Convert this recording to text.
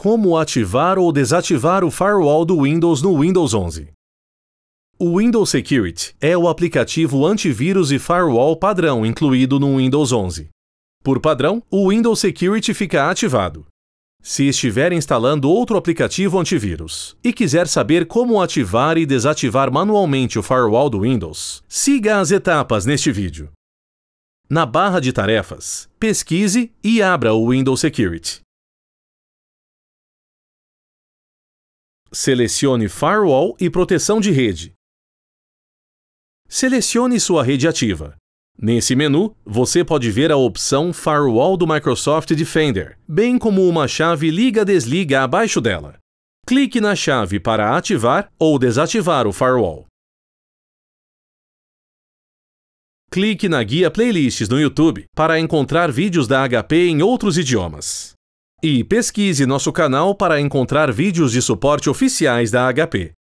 Como ativar ou desativar o firewall do Windows no Windows 11. O Windows Security é o aplicativo antivírus e firewall padrão incluído no Windows 11. Por padrão, o Windows Security fica ativado. Se estiver instalando outro aplicativo antivírus e quiser saber como ativar e desativar manualmente o firewall do Windows, siga as etapas neste vídeo. Na barra de tarefas, pesquise e abra o Windows Security. Selecione Firewall e Proteção de Rede. Selecione sua rede ativa. Nesse menu, você pode ver a opção Firewall do Microsoft Defender, bem como uma chave liga-desliga abaixo dela. Clique na chave para ativar ou desativar o Firewall. Clique na guia Playlists no YouTube para encontrar vídeos da HP em outros idiomas. E pesquise nosso canal para encontrar vídeos de suporte oficiais da HP.